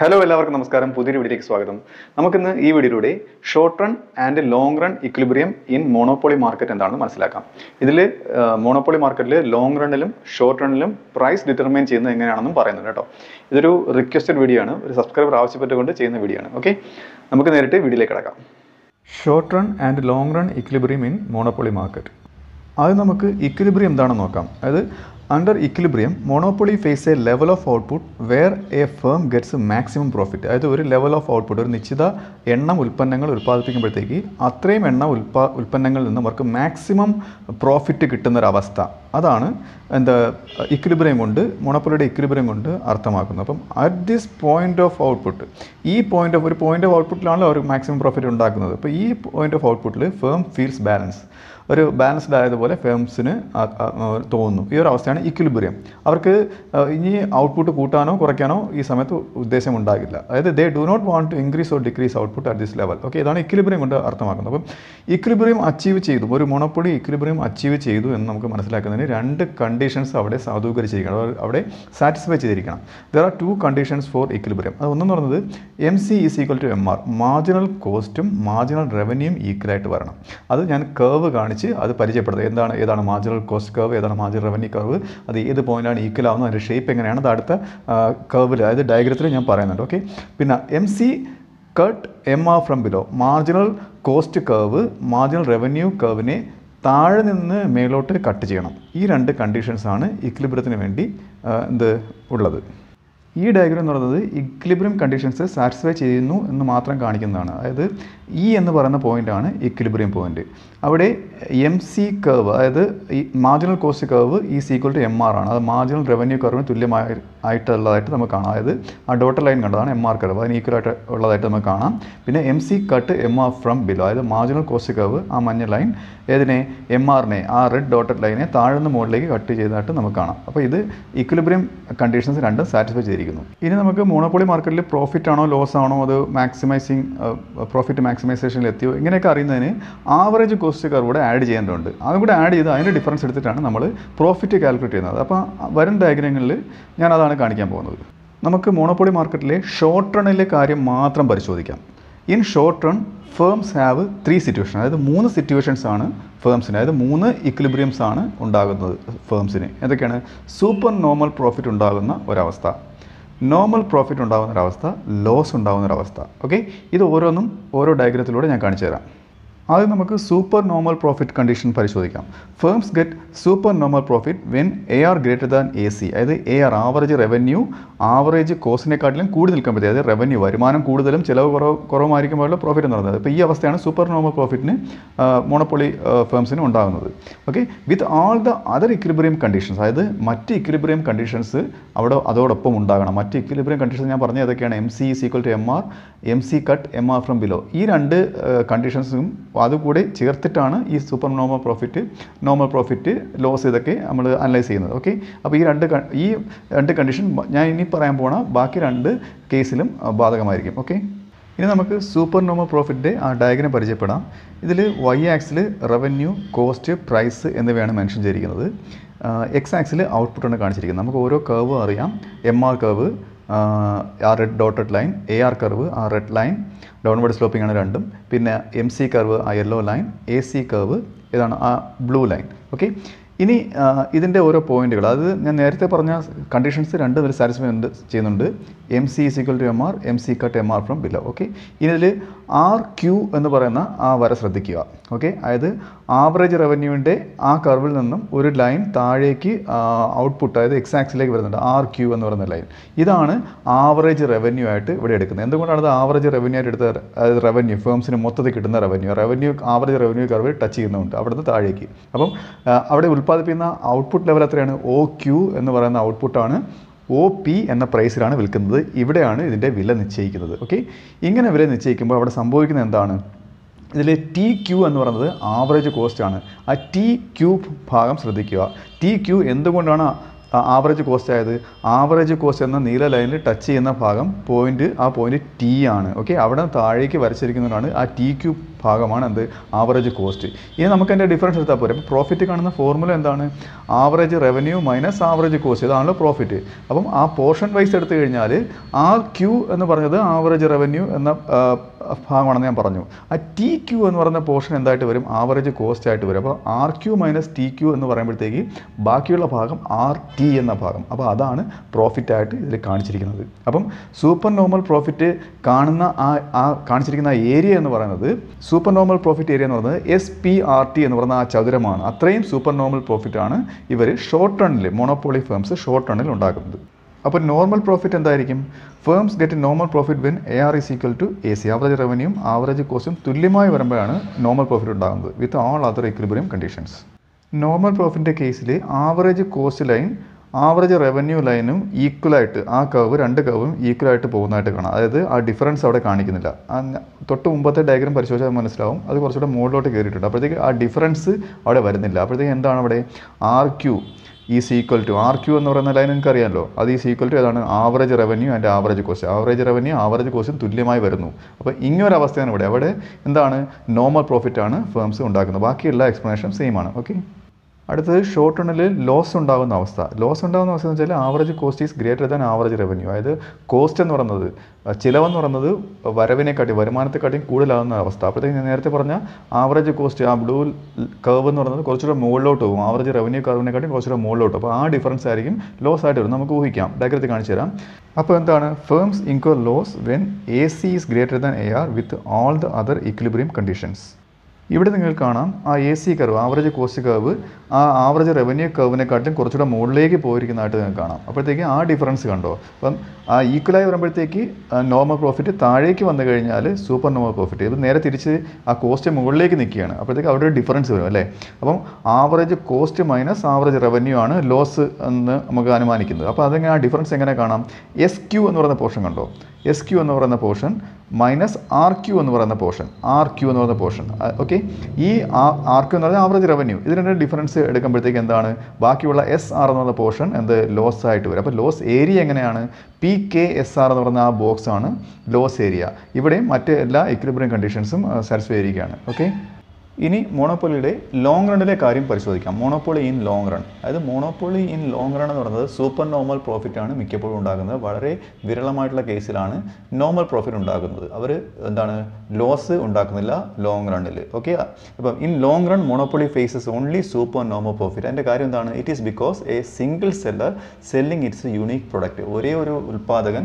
hello എല്ലാവർക്കും നമസ്കാരം പുതിയൊരു വീഡിയോയിലേക്ക് സ്വാഗതം നമുക്കിന്ന് ഈ വീഡിയോയിലൂടെ short run and long run equilibrium in monopoly market എന്താണെന്ന് മനസ്സിലാക്കാം ഇതിൽ മോണോപോളി മാർക്കറ്റിൽ ലോങ് റണ്ണിലും ഷോർട്ട് റണ്ണിലും പ്രൈസ് ഡിറ്റർമൈൻ ചെയ്യുന്നത് എങ്ങനെയാണെന്നും പറയുന്നുണ്ട് കേട്ടോ ഇതൊരു റിക്വസ്റ്റഡ് വീഡിയോ ആണ് ഒരു സബ്സ്ക്രൈബർ ആവശ്യപ്പെട്ടുകൊണ്ട് ചെയ്യുന്ന വീഡിയോ ആണ് ഓക്കെ നമുക്ക് നേരിട്ട് വീഡിയോയിലേക്ക് കിടക്കാം short run and long run equilibrium in monopoly market ആദ്യം നമുക്ക് ഇക്വിലിബ്രിയം എന്താണെന്ന് നോക്കാം അതായത് under equilibrium monopoly face a level of output where a firm gets maximum profit അതായത് ഒരു ലെവൽ ഓഫ് ഔട്ട്പുട്ട് ഒരു നിശ്ചിത എണ്ണം ഉൽപ്പന്നങ്ങൾ ഉൽപ്പാദിപ്പിക്കുമ്പോഴത്തേക്ക് അത്രയും എണ്ണം ഉൽപ്പാ ഉൽപ്പന്നങ്ങളിൽ നിന്നും അവർക്ക് മാക്സിമം പ്രോഫിറ്റ് കിട്ടുന്നൊരവസ്ഥ അതാണ് എന്താ ഇക്വിലിബ്രിയം കൊണ്ട് മോണോപ്പൊളിയുടെ ഇക്വിലിബ്രിയം കൊണ്ട് അർത്ഥമാക്കുന്നത് അപ്പം at this point of output ഈ പോയിൻ്റ് ഓഫ് ഒരു പോയിൻ്റ് ഓഫ് ഔട്ട്പുട്ടിലാണല്ലോ അവർ മാക്സിമം പ്രോഫിറ്റ് ഉണ്ടാക്കുന്നത് അപ്പോൾ ഈ പോയിൻ്റ് ഓഫ് ഔട്ട്പുട്ടിൽ ഫേം ഫീൽസ് ബാലൻസ് ഒരു ബാലൻസ്ഡ് ആയതുപോലെ ഫേംസിന് തോന്നുന്നു ഈ ഒരു അവസ്ഥയാണ് ഇക്വിലിബ്രിയം അവർക്ക് ഇനി ഔട്ട്പുട്ട് കൂട്ടാനോ കുറയ്ക്കാനോ ഈ സമയത്ത് ഉദ്ദേശം ഉണ്ടാകില്ല അതായത് they do not want to increase or decrease output at this level okay ഇതാണ് ഇക്വിലിബ്രിയം കൊണ്ട് അർത്ഥമാക്കുന്നത് അപ്പം ഇക്വിലിബ്രിയം അച്ചീവ് ചെയ്തു ഒരു മൊണപ്പൊളി ഇക്വിലിബ്രിയം അച്ചീവ് ചെയ്തു എന്ന് നമുക്ക് മനസ്സിലാക്കുന്നതിന് ചെയ്യുന്നതിന് രണ്ട് കണ്ടീഷൻസ് അവിടെ സാധൂകരിച്ചിരിക്കണം അവിടെ സാറ്റിസ്ഫൈ ചെയ്തിരിക്കണം there are two conditions for equilibrium അത് ഒന്നെന്ന് പറയുന്നത് M C is equal to M R marginal കോസ്റ്റും മാർജിനൽ റവന്യൂയും ഈക്വലായിട്ട് വരണം അത് ഞാൻ കർവ് കാണിച്ച് അത് പരിചയപ്പെടുത്തുക എന്താണ് ഏതാണ് മാർജിനൽ കോസ്റ്റ് കർവ് ഏതാണ് മാർജിനൽ റവന്യൂ കർവ് അത് ഏത് പോയിന്റാണ് ഈക്വൽ ആവുന്നത് അതിൻ്റെ ഷേപ്പ് എങ്ങനെയാണ് അത് അടുത്ത കർവിൽ അതായത് ഡയഗ്രത്തിൽ ഞാൻ പറയുന്നുണ്ട് ഓക്കെ പിന്നെ M C cut M R from below marginal cost curve marginal revenue കർവിനെ താഴെ നിന്ന് മേലോട്ട് കട്ട് ചെയ്യണം ഈ രണ്ട് കണ്ടീഷൻസാണ് ഇക്ലിബ്രത്തിന് വേണ്ടി എന്ത് ഉള്ളത് ഈ ഡയഗ്രം എന്ന് പറയുന്നത് ഇക്ലിബ്രിയം കണ്ടീഷൻസ് സാറ്റിസ്ഫൈ ചെയ്യുന്നു എന്ന് മാത്രം കാണിക്കുന്നതാണ് അതായത് ഇ e എന്ന് പറയുന്ന ആണ് ഇക്ലിബ്രിയം പോയിന്റ് അവിടെ എം സി കർവ് അതായത് ഈ marginal cost curve is equal to M R ആണ് അത് മാർജിനൽ റവന്യൂ കർവിന് തുല്യമായിട്ടുള്ളതായിട്ട് ആയിട്ടുള്ളതായിട്ട് നമുക്ക് കാണാം അതായത് ആ ഡോട്ടർ ലൈൻ കണ്ടതാണ് എം ആർ കർവ് അതിന് ഈക്വൽ ആയിട്ട് ഉള്ളതായിട്ട് നമുക്ക് കാണാം പിന്നെ M C cut M R from below അതായത് മാർജിനൽ കോസ്റ്റ് കർവ് ആ മഞ്ഞ ലൈൻ ഏതിനെ എം ആറിനെ ആ റെഡ് ഡോട്ടഡ് ലൈനെ താഴ്ന്ന മുകളിലേക്ക് കട്ട് ചെയ്തതായിട്ട് നമുക്ക് കാണാം അപ്പോൾ ഇത് ഇക്വിലിബ്രിയം കണ്ടീഷൻസ് രണ്ടും സാറ്റിസ്ഫൈ ചെയ്തിരിക്കും ചെയ്തിരിക്കുന്നു ഇനി നമുക്ക് മോണോപോളി മാർക്കറ്റിൽ പ്രോഫിറ്റ് ആണോ ലോസ് ആണോ അത് മാക്സിമൈസിങ് പ്രോഫിറ്റ് മാക്സിമൈസേഷനിൽ എത്തിയോ ഇങ്ങനെയൊക്കെ അറിയുന്നതിന് ആവറേജ് കോസ്റ്റ് കർവ് കൂടെ ആഡ് ചെയ്യേണ്ടതുണ്ട് അതും കൂടെ ആഡ് ചെയ്ത് അതിൻ്റെ ഡിഫറൻസ് എടുത്തിട്ടാണ് നമ്മൾ പ്രോഫിറ്റ് കാൽക്കുലേറ്റ് ചെയ്യുന്നത് അപ്പോൾ വരും ഡയഗ്രങ്ങളിൽ ഞാൻ അതാണ് കാണിക്കാൻ പോകുന്നത് നമുക്ക് മോണോപ്പൊളി മാർക്കറ്റിലെ ഷോർട്ട് റണ്ണിലെ കാര്യം മാത്രം പരിശോധിക്കാം in short run firms have three situation അതായത് മൂന്ന് സിറ്റുവേഷൻസ് ആണ് ഫേംസിന് അതായത് മൂന്ന് ഇക്വിലിബ്രിയംസ് ആണ് ഉണ്ടാകുന്നത് ഫേംസിന് എന്തൊക്കെയാണ് സൂപ്പർ നോർമൽ പ്രോഫിറ്റ് ഉണ്ടാകുന്ന ഒരവസ്ഥ നോർമൽ പ്രോഫിറ്റ് ഉണ്ടാകുന്നൊരവസ്ഥ ലോസ് ഉണ്ടാകുന്നൊരവസ്ഥ ഓക്കെ ഇത് ഓരോന്നും ഓരോ ഡയഗ്രത്തിലൂടെ ഞാൻ കാണിച്ചു തരാം ആദ്യം നമുക്ക് സൂപ്പർ നോർമൽ പ്രോഫിറ്റ് കണ്ടീഷൻ പരിശോധിക്കാം firms get super normal profit when A R greater than A C അതായത് A R average revenue average കോസ്റ്റിനെക്കാട്ടിലും കൂടി നിൽക്കാൻ പറ്റും അതായത് റവന്യൂ വരുമാനം കൂടുതലും ചിലവ് കുറവ് കുറവുമായിരിക്കുമ്പോഴുള്ള പ്രോഫിറ്റ് എന്ന് പറയുന്നത് അപ്പോൾ ഈ അവസ്ഥയാണ് സൂപ്പർ നോമൽ പ്രോഫിറ്റിന് മോണപ്പൊളി ഫേംസിന് ഉണ്ടാകുന്നത് okay with all the other equilibrium conditions അതായത് മറ്റ് ഇക്വിബ്രിയം കണ്ടീഷൻസ് അവിടെ അതോടൊപ്പം ഉണ്ടാകണം മറ്റ് ഇക്വിബ്രിയം കണ്ടീഷൻസ് ഞാൻ പറഞ്ഞത് ഏതൊക്കെയാണ് M C is equal to M R M C cut M R from below ഈ രണ്ട് കണ്ടീഷൻസും അതുകൂടി ചേർത്തിട്ടാണ് ഈ super normal profit normal profit loss ഇതൊക്കെ നമ്മൾ അനലൈസ് ചെയ്യുന്നത് ഓക്കെ അപ്പോൾ ഈ രണ്ട് ഈ രണ്ട് കണ്ടീഷൻ ഞാൻ ഇനി പറയാൻ പോണ ബാക്കി രണ്ട് കേസിലും ബാധകമായിരിക്കും ഓക്കെ ഇനി നമുക്ക് സൂപ്പർ നോമ പ്രോഫിറ്റിൻ്റെ ആ ഡയഗ്രം പരിചയപ്പെടാം ഇതിൽ Y axis revenue cost price എന്നിവയാണ് മെൻഷൻ ചെയ്തിരിക്കുന്നത് എക്സ് ആക്സിൽ ഔട്ട്പുട്ടാണ് കാണിച്ചിരിക്കുന്നത് നമുക്ക് ഓരോ കർവ് അറിയാം എം ആർ കർവ് ആ red dotted line A R curve ആ റെഡ് ലൈൻ ഡൗൺവേർഡ് സ്ലോപ്പിംഗ് ആണ് രണ്ടും പിന്നെ എം സി കർവ് ആ yellow line A C curve ഇതാണ് ആ ബ്ലൂ ലൈൻ ഓക്കെ ഇനി ഇതിൻ്റെ ഓരോ പോയിന്റുകൾ അത് ഞാൻ നേരത്തെ പറഞ്ഞ കണ്ടീഷൻസ് രണ്ട് ഒരു സാറ്റിസ്ഫൈ ഉണ്ട് ചെയ്യുന്നുണ്ട് M C is equal to M R M C cut M R from below okay ഇനി ഇതിൽ ആർ ക്യൂ എന്ന് പറയുന്ന ആ വര ശ്രദ്ധിക്കുക ഓക്കെ അതായത് ആവറേജ് റവന്യൂവിൻ്റെ ആ കർവിൽ നിന്നും ഒരു ലൈൻ താഴേക്ക് ഔട്ട്പുട്ട് അതായത് എക്സാക്സിലേക്ക് വരുന്നുണ്ട് ആർ ക്യൂ എന്ന് പറയുന്ന ലൈൻ ഇതാണ് ആവറേജ് റവന്യൂ ആയിട്ട് ഇവിടെ എടുക്കുന്നത് എന്തുകൊണ്ടാണ് അത് ആവറേജ് റവന്യൂ ആയിട്ട് എടുത്ത അതായത് റവന്യൂ ഫേംസിന് മൊത്തത്തിൽ കിട്ടുന്ന revenue revenue average revenue curve touch ചെയ്യുന്നുണ്ട് അവിടുന്ന് താഴേക്ക് അപ്പം അവിടെ ഉൽപ്പ ഉൽപ്പാദിപ്പിക്കുന്ന ഔട്ട്പുട്ട് ലെവൽ എത്രയാണ് ഒ ക്യു എന്ന് പറയുന്ന ഔട്ട്പുട്ടാണ് ഒ പി എന്ന പ്രൈസിലാണ് വിൽക്കുന്നത് ഇവിടെയാണ് ഇതിൻ്റെ വില നിശ്ചയിക്കുന്നത് ഓക്കെ ഇങ്ങനെ വില നിശ്ചയിക്കുമ്പോൾ അവിടെ സംഭവിക്കുന്നത് എന്താണ് ഇതിൽ ടി ക്യു എന്ന് പറയുന്നത് ആവറേജ് കോസ്റ്റ് ആണ് ആ ടി ക്യൂ ഭാഗം ശ്രദ്ധിക്കുക ടി ക്യൂ എന്തുകൊണ്ടാണ് ആവറേജ് കോസ്റ്റ് ആയത് ആവറേജ് കോസ്റ്റ് എന്ന നീല ലൈനിൽ ടച്ച് ചെയ്യുന്ന ഭാഗം പോയിന്റ് ആ പോയിന്റ് ടി ആണ് ഓക്കെ അവിടെ താഴേക്ക് വരച്ചിരിക്കുന്നതാണ് ആ ടി ക്യൂ ഭാഗമാണ് എന്ത് ആവറേജ് കോസ്റ്റ് ഇനി നമുക്ക് അതിൻ്റെ ഡിഫറൻസ് എടുത്താൽ പോരെ അപ്പോൾ പ്രോഫിറ്റ് കാണുന്ന ഫോർമുല എന്താണ് average revenue minus average cost ഇതാണല്ലോ പ്രോഫിറ്റ് അപ്പം ആ പോർഷൻ വൈസ് എടുത്തു കഴിഞ്ഞാൽ ആ ക്യൂ എന്ന് പറഞ്ഞത് ആവറേജ് റവന്യൂ എന്ന ഭാഗമാണെന്ന് ഞാൻ പറഞ്ഞു ആ ടി ക്യു എന്ന് പറയുന്ന പോർഷൻ എന്തായിട്ട് വരും ആവറേജ് കോസ്റ്റ് ആയിട്ട് വരും അപ്പോൾ R Q minus T Q എന്ന് പറയുമ്പോഴത്തേക്ക് ബാക്കിയുള്ള ഭാഗം ആർ ടി എന്ന ഭാഗം അപ്പോൾ അതാണ് പ്രോഫിറ്റ് ആയിട്ട് ഇതിൽ കാണിച്ചിരിക്കുന്നത് അപ്പം സൂപ്പർ നോർമൽ പ്രോഫിറ്റ് കാണുന്ന ആ ആ കാണിച്ചിരിക്കുന്ന ഏരിയ എന്ന് പറയുന്നത് സൂപ്പർ നോർമൽ പ്രോഫിറ്റ് ഏരിയ എന്ന് പറയുന്നത് എസ് പി ആർ ടി എന്ന് പറയുന്ന ആ ചതുരമാണ് അത്രയും സൂപ്പർ നോർമൽ പ്രോഫിറ്റാണ് ഇവർ ഷോർട്ട് റണ്ണിൽ മോണോപോളി ഫേംസ് ഷോർട്ട് റണ്ണിൽ ഉണ്ടാക്കുന്നത് അപ്പോൾ നോർമൽ പ്രോഫിറ്റ് എന്തായിരിക്കും firms get normal profit when A R is equal to A C average റവന്യൂയും ആവറേജ് കോസ്റ്റും തുല്യമായി വരുമ്പോഴാണ് നോർമൽ പ്രോഫിറ്റ് ഉണ്ടാകുന്നത് with all other equilibrium conditions normal പ്രോഫിറ്റിൻ്റെ കേസിൽ average cost line average revenue ലൈനും ഈക്വലായിട്ട് ആ കവ് രണ്ട് കവും ഈക്വലായിട്ട് പോകുന്നതായിട്ട് കാണാം അതായത് ആ ഡിഫറൻസ് അവിടെ കാണിക്കുന്നില്ല തൊട്ട് മുമ്പത്തെ ഡയഗ്രം പരിശോധിച്ചാൽ മനസ്സിലാവും അത് കുറച്ചുകൂടെ മുകളിലോട്ട് കയറിയിട്ടുണ്ട് അപ്പോഴത്തേക്ക് ആ ഡിഫറൻസ് അവിടെ വരുന്നില്ല അപ്പോഴത്തേക്ക് എന്താണ് അവിടെ R Q is equal to R Q എന്ന് പറയുന്ന ലൈൻ നിങ്ങൾക്ക് അറിയാമല്ലോ അത് ഈ സീക്വൽ ടു അതാണ് average revenue and average cost average revenue average കോസ്റ്റും തുല്യമായി വരുന്നു അപ്പോൾ ഇങ്ങനൊരു അവസ്ഥയാണ് ഇവിടെ അവിടെ എന്താണ് നോർമൽ പ്രോഫിറ്റാണ് ഫേംസ് ഉണ്ടാക്കുന്നത് ബാക്കിയുള്ള എക്സ്പ്ലനേഷൻ സെയിം ആണ് ഓക്കെ അടുത്തത് ഷോർട്ട് ടണിൽ ലോസ് ഉണ്ടാകുന്ന അവസ്ഥ ലോസ് ഉണ്ടാകുന്ന അവസ്ഥ എന്ന് വെച്ചാൽ average cost is greater than average revenue അതായത് കോസ്റ്റ് എന്ന് പറയുന്നത് ചിലവെന്ന് പറയുന്നത് വരവിനെക്കാട്ടി വരുമാനത്തെക്കാട്ടിയും കൂടുതലാകുന്ന അവസ്ഥ അപ്പോഴത്തേക്ക് ഞാൻ നേരത്തെ പറഞ്ഞ ആവറേജ് കോസ്റ്റ് ആ ബ്ലൂ കർവ് എന്ന് പറയുന്നത് കുറച്ചുകൂടെ മുകളിലോട്ട് പോകും ആവറേജ് റവന്യൂ കർവിനെക്കാട്ടിയും കുറച്ചുകൂടെ മുകളിലോട്ട് അപ്പോൾ ആ ഡിഫറൻസ് ആയിരിക്കും ലോസ് ആയിട്ട് വരും നമുക്ക് ഊഹിക്കാം ഡയഗ്രത്തിൽ കാണിച്ചു തരാം അപ്പോൾ എന്താണ് firms incur loss when A C is greater than A R with all the other equilibrium conditions ഇവിടെ നിങ്ങൾ കാണാം ആ A C curve average cost curve ആ ആവറേജ് റവന്യൂ കർവിനെക്കാട്ടും കുറച്ചുകൂടെ മുകളിലേക്ക് പോയിരിക്കുന്നതായിട്ട് നിങ്ങൾക്ക് കാണാം അപ്പോഴത്തേക്ക് ആ ഡിഫറൻസ് കണ്ടോ അപ്പം ആ ഈക്വലായി വരുമ്പോഴത്തേക്ക് നോർമൽ പ്രോഫിറ്റ് താഴേക്ക് വന്നു കഴിഞ്ഞാൽ സൂപ്പർ നോർമൽ പ്രോഫിറ്റ് ഇത് നേരെ തിരിച്ച് ആ കോസ്റ്റ് മുകളിലേക്ക് നിൽക്കുകയാണ് അപ്പോഴത്തേക്ക് അവിടെ ഒരു ഡിഫറൻസ് വരും അല്ലേ അപ്പം average cost minus average revenue ആണ് ലോസ് എന്ന് നമുക്ക് അനുമാനിക്കുന്നത് അപ്പോൾ അതെങ്ങനെ ആ ഡിഫറൻസ് എങ്ങനെ കാണാം എസ് ക്യു എന്ന് പറയുന്ന പോർഷൻ കണ്ടോ എസ് ക്യു എന്ന് പറയുന്ന പോർഷൻ മൈനസ് ആർ ക്യു എന്ന് പറയുന്ന പോർഷൻ ആർ ക്യു എന്ന് പറയുന്ന പോർഷൻ ഓക്കെ ഈ ആർ ക്യു എന്ന് പറഞ്ഞാൽ ആവറേജ് റവന്യൂ ഇത് രണ്ട് ഡിഫറൻസ് എടുക്കുമ്പോഴത്തേക്ക് എന്താണ് ബാക്കിയുള്ള എസ് ആർ എന്ന് പറയുന്ന പോർഷൻ എന്ത് ലോസ് ആയിട്ട് വരും അപ്പോൾ ലോസ് ഏരിയ എങ്ങനെയാണ് പി കെ എസ് ആർ എന്ന് പറയുന്ന ആ ബോക്സാണ് ലോസ് ഏരിയ ഇവിടെയും മറ്റ് എല്ലാ ഇക്വിബ്രിയം കണ്ടീഷൻസും സാറ്റിസ്ഫൈ ആയിരിക്കുകയാണ് ഓക്കെ ഇനി മോണോപ്പൊളിയുടെ ലോങ് റണ്ണിലെ കാര്യം പരിശോധിക്കാം മോണോപ്പൊളി ഇൻ ലോങ് റൺ അതായത് മോണോപ്പൊളി ഇൻ ലോങ് റൺ എന്ന് പറയുന്നത് സൂപ്പർ നോർമൽ പ്രോഫിറ്റ് ആണ് മിക്കപ്പോഴും ഉണ്ടാകുന്നത് വളരെ വിരളമായിട്ടുള്ള കേസിലാണ് നോർമൽ പ്രോഫിറ്റ് ഉണ്ടാകുന്നത് അവർ എന്താണ് ലോസ് ഉണ്ടാക്കുന്നില്ല ലോങ് റണ്ണിൽ ഓക്കെ അപ്പം in long run monopoly faces only super normal profit അതിൻ്റെ കാര്യം എന്താണ് it is because a single seller selling its unique product ഒരേ ഒരു ഉൽപ്പാദകൻ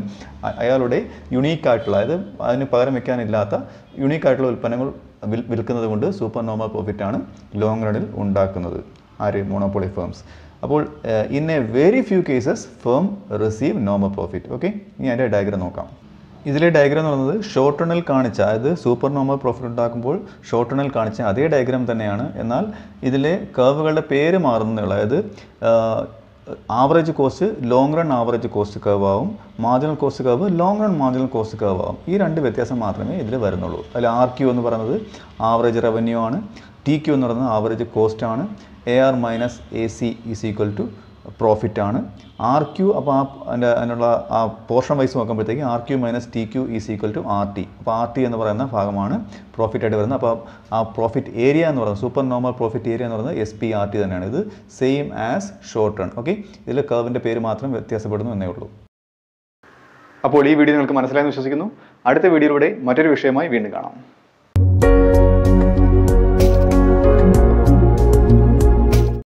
അയാളുടെ യുണീക്കായിട്ടുള്ള അതായത് അതിന് പകരം വയ്ക്കാനില്ലാത്ത യുണീക്കായിട്ടുള്ള ഉൽപ്പന്നങ്ങൾ വിൽക്കുന്നത് കൊണ്ട് പ്രോഫിറ്റ് പ്രോഫിറ്റാണ് ലോങ് റണിൽ ഉണ്ടാക്കുന്നത് ആര് മോണോപോളി ഫേംസ് അപ്പോൾ in a very few cases firm receive normal profit okay ഇനി അതിൻ്റെ ഡയഗ്രം നോക്കാം ഇതിലെ ഡയഗ്രാം എന്ന് പറയുന്നത് ഷോർട്ട് ടണൽ കാണിച്ച അതായത് സൂപ്പർ നോമൽ പ്രോഫിറ്റ് ഉണ്ടാക്കുമ്പോൾ ഷോർട്ട് ടണൽ കാണിച്ച അതേ ഡയഗ്രാം തന്നെയാണ് എന്നാൽ ഇതിലെ കർവുകളുടെ പേര് മാറുന്നേ അതായത് average cost long run average cost curve ആവും marginal cost curve long run marginal cost curve ആവും ഈ രണ്ട് വ്യത്യാസം മാത്രമേ ഇതിൽ വരുന്നുള്ളൂ അതിൽ ആർ ക്യു എന്ന് പറയുന്നത് ആവറേജ് റവന്യൂ ആണ് ടി ക്യു എന്ന് പറയുന്നത് ആവറേജ് കോസ്റ്റ് ആണ് A R minus A C is equal to പ്രോഫിറ്റാണ് ആർ ക്യൂ അപ്പോൾ ആ അതിൻ്റെ അതിനുള്ള ആ പോർഷൻ വൈസ് നോക്കുമ്പോഴത്തേക്ക് R Q minus T Q is equal to R T അപ്പോൾ ആർ ടി എന്ന് പറയുന്ന ഭാഗമാണ് പ്രോഫിറ്റായിട്ട് വരുന്നത് അപ്പോൾ ആ പ്രോഫിറ്റ് ഏരിയ എന്ന് പറയുന്നത് സൂപ്പർ നോർമൽ പ്രോഫിറ്റ് ഏരിയ എന്ന് പറയുന്നത് എസ് പി ആർ ടി തന്നെയാണ് ഇത് same as short term okay ഇതിൽ കർവിൻ്റെ പേര് മാത്രം വ്യത്യാസപ്പെടുന്നു എന്നേ ഉള്ളൂ അപ്പോൾ ഈ വീഡിയോ നിങ്ങൾക്ക് മനസ്സിലായെന്ന് വിശ്വസിക്കുന്നു അടുത്ത വീഡിയോയിലൂടെ മറ്റൊരു വിഷയമായി വീണ്ടും കാണാം